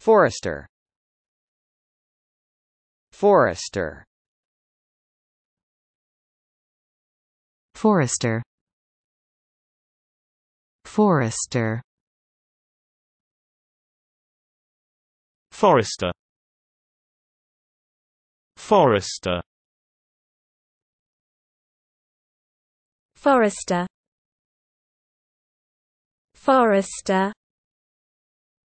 Forester Forester Forester Forester Forester Forester Forester Forester